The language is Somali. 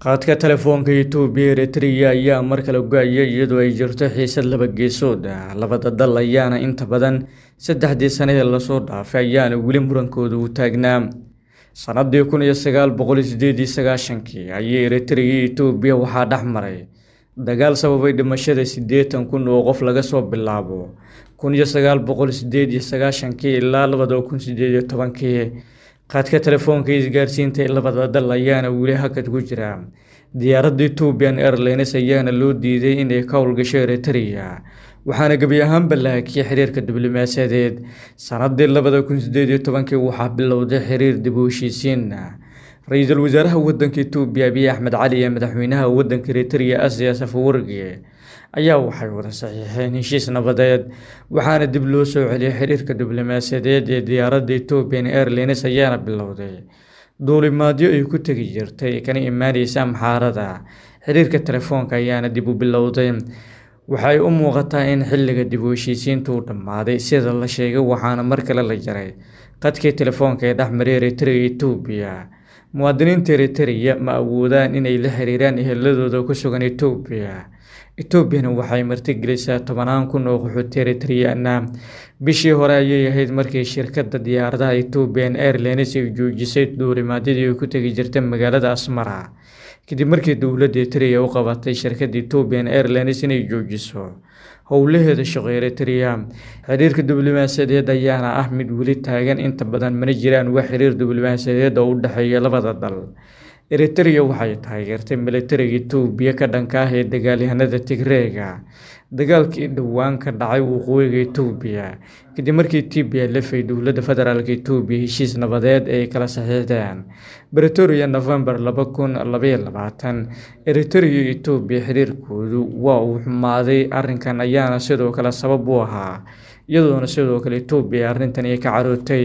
qaadka telefoonka etoobiya eritreya ayaa mar kale ugaaya iyadoo ay jirto xiisad laba geesood ah labada dal ayaana inta badan saddexdii sanadee lasoo dhaafay ayaana weli murankooda u taagnaa sanadii kun iyo sagaal boqol sideed iyo sagaashankii ayay eritreya etoobiya waxaa dhex maray dagaal sababay dhimashada siddeetan kun oo qof laga soo bilaabo kun iyo sagaal boqol sideed iyo sagaashankii ilaa labada kun sideed iyo tobankii khadka telefoonka isgaarsiinta ee labadaba dal ayaana weli hakad ku jira diyaaradda ethoobian airlines ayaana loo diiday inay ka howlgasho eritrea waxaana gebi ahaanba lahakiya xiriirka diblomaasiyadeed sannadii labada kun sideed iyo tobankii waxaa bilowday xiriir dib u heshiisiina ra-iisul wasaaraha wadanka etoobiya abiy axmed cali ee madaxweynaha wadanka riteria asiya safawargi ayaa waxay wada saxiixeen heshiis nabadeed waxaana dib loo soo celiyay xiriirka diblomaasiyadeed ee diyaaradda ethoobian airlines ayaana bilowday duulimaadyo ay ku tegi jirtay kana imaanaysa amxaarada xiriirka telefoonka ayaana dib u bilowday waxay u muuqataa in xilliga dib u heshiisiinta uu dhammaaday sida la sheegay waxaana mar kale la jaray qadkii telefoonka ee dhexmaray riteria etoobiya muwaadiniinta eritereya ma awoodaan inay la xiriiraan eheladooda ku sugan etoobiya etoobiyana waxay martigelisaa tobanaan kun oo qaxooti eritreyana bishii hore ayay ahayd markii shirkadda diyaaradaha etoobiyan airlines ay joojisay duurimaadyadii ay ku tegi jirta magaalada asmara kadib markii dowladda etreya u qabatay shirkadda ethoobian airlines inay joojiso howlaheeda shaqeer etreya xiriirka diblomaasiyadeed ayaana ah mid weli taagan inta badan mana jiraan wax xiriir diblomaasiyadeed oo u dhexeeya labada dal eritrea waxay taageertay milatariga itoobiya ka dhanka ah ee dagaalyahanada tigreega dagaalkii dhowaan ka dhacay waqooyiga itoobiya kadib markii etoobiya lafay dowladda federaalk itoobiya heshiis nabadeed ay kala saxiixdeen britoria novembar laba kun labaiyo labaatan eritrea iyo xiriirkoodu waa uu xumaaday arrinkan ayaana sidoo kale sabab u ahaa iyadoona sidoo kale itoobiya arrintan ay ka carootay